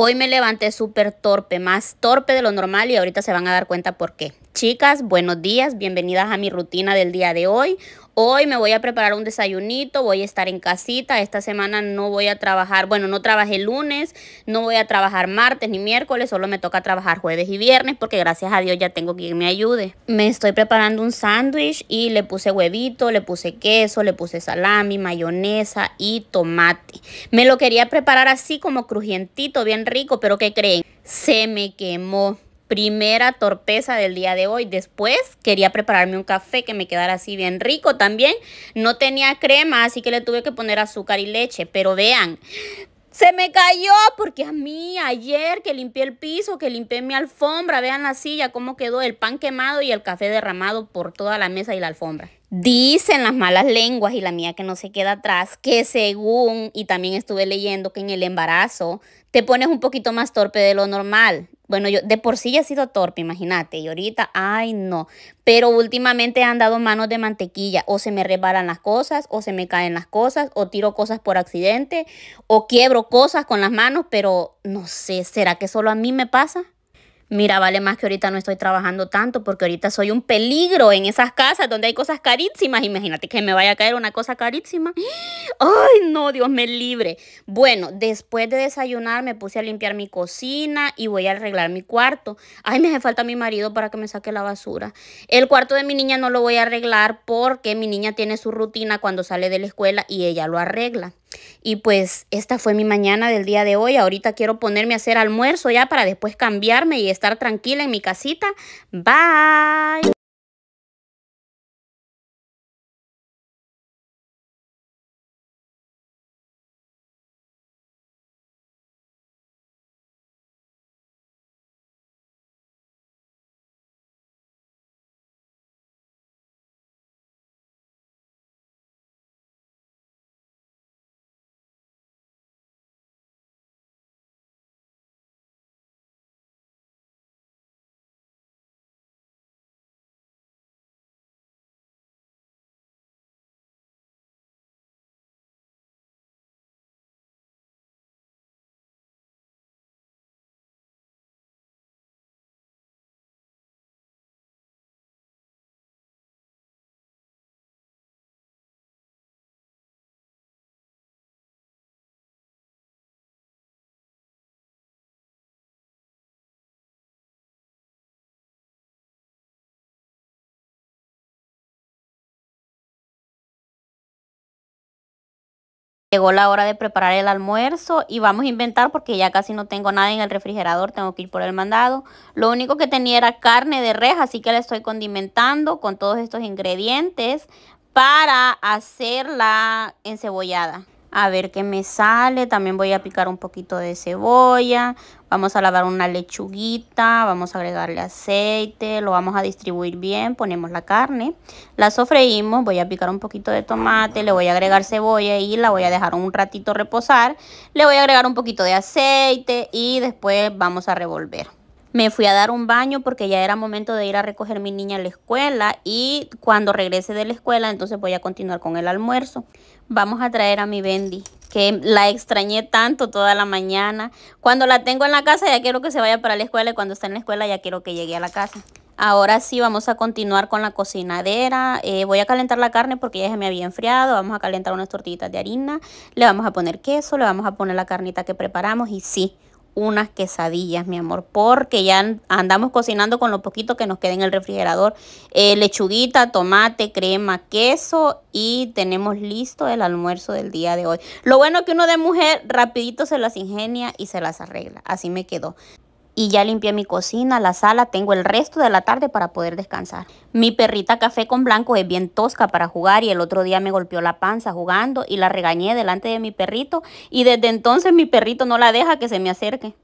Hoy me levanté súper torpe, más torpe de lo normal y ahorita se van a dar cuenta por qué. Chicas, buenos días, bienvenidas a mi rutina del día de hoy. Hoy me voy a preparar un desayunito, voy a estar en casita, esta semana no voy a trabajar, bueno, no trabajé lunes, no voy a trabajar martes ni miércoles, solo me toca trabajar jueves y viernes porque gracias a Dios ya tengo quien me ayude. Me estoy preparando un sándwich y le puse huevito, le puse queso, le puse salami, mayonesa y tomate. Me lo quería preparar así como crujientito, bien rico, pero ¿qué creen? Se me quemó primera torpeza del día de hoy. Después quería prepararme un café que me quedara así bien rico también. No tenía crema, así que le tuve que poner azúcar y leche. Pero vean, se me cayó porque a mí ayer que limpié el piso, que limpié mi alfombra, vean la silla, cómo quedó el pan quemado y el café derramado por toda la mesa y la alfombra. Dicen las malas lenguas y la mía que no se queda atrás, que según, y también estuve leyendo que en el embarazo te pones un poquito más torpe de lo normal. Bueno, yo de por sí ya he sido torpe, imagínate. Y ahorita, ay no. Pero últimamente han dado manos de mantequilla. O se me reparan las cosas, o se me caen las cosas, o tiro cosas por accidente, o quiebro cosas con las manos, pero no sé, ¿será que solo a mí me pasa? mira, vale más que ahorita no estoy trabajando tanto porque ahorita soy un peligro en esas casas donde hay cosas carísimas. Imagínate que me vaya a caer una cosa carísima. Ay, no, Dios me libre. Bueno, después de desayunar me puse a limpiar mi cocina y voy a arreglar mi cuarto. Ay, me hace falta mi marido para que me saque la basura. El cuarto de mi niña no lo voy a arreglar porque mi niña tiene su rutina cuando sale de la escuela y ella lo arregla. Y pues esta fue mi mañana del día de hoy. Ahorita quiero ponerme a hacer almuerzo ya para después cambiarme y estar tranquila en mi casita. Bye. Llegó la hora de preparar el almuerzo y vamos a inventar porque ya casi no tengo nada en el refrigerador, tengo que ir por el mandado. Lo único que tenía era carne de reja, así que la estoy condimentando con todos estos ingredientes para hacerla encebollada a ver qué me sale. También voy a picar un poquito de cebolla. Vamos a lavar una lechuguita, vamos a agregarle aceite, lo vamos a distribuir bien, ponemos la carne, la sofreímos, voy a picar un poquito de tomate, le voy a agregar cebolla y la voy a dejar un ratito reposar, le voy a agregar un poquito de aceite y después vamos a revolver. Me fui a dar un baño porque ya era momento de ir a recoger a mi niña a la escuela y cuando regrese de la escuela entonces voy a continuar con el almuerzo. Vamos a traer a mi Bendy que la extrañé tanto toda la mañana. Cuando la tengo en la casa ya quiero que se vaya para la escuela y cuando está en la escuela ya quiero que llegue a la casa. Ahora sí vamos a continuar con la cocinadera. Eh, voy a calentar la carne porque ya se me había enfriado. Vamos a calentar unas tortillitas de harina. Le vamos a poner queso, le vamos a poner la carnita que preparamos y sí, unas quesadillas, mi amor, porque ya andamos cocinando con lo poquito que nos queda en el refrigerador. Eh, lechuguita, tomate, crema, queso y tenemos listo el almuerzo del día de hoy. Lo bueno que uno de mujer rapidito se las ingenia y se las arregla. Así me quedó y ya limpié mi cocina, la sala, tengo el resto de la tarde para poder descansar. Mi perrita café con blanco es bien tosca para jugar y el otro día me golpeó la panza jugando y la regañé delante de mi perrito y desde entonces mi perrito no la deja que se me acerque.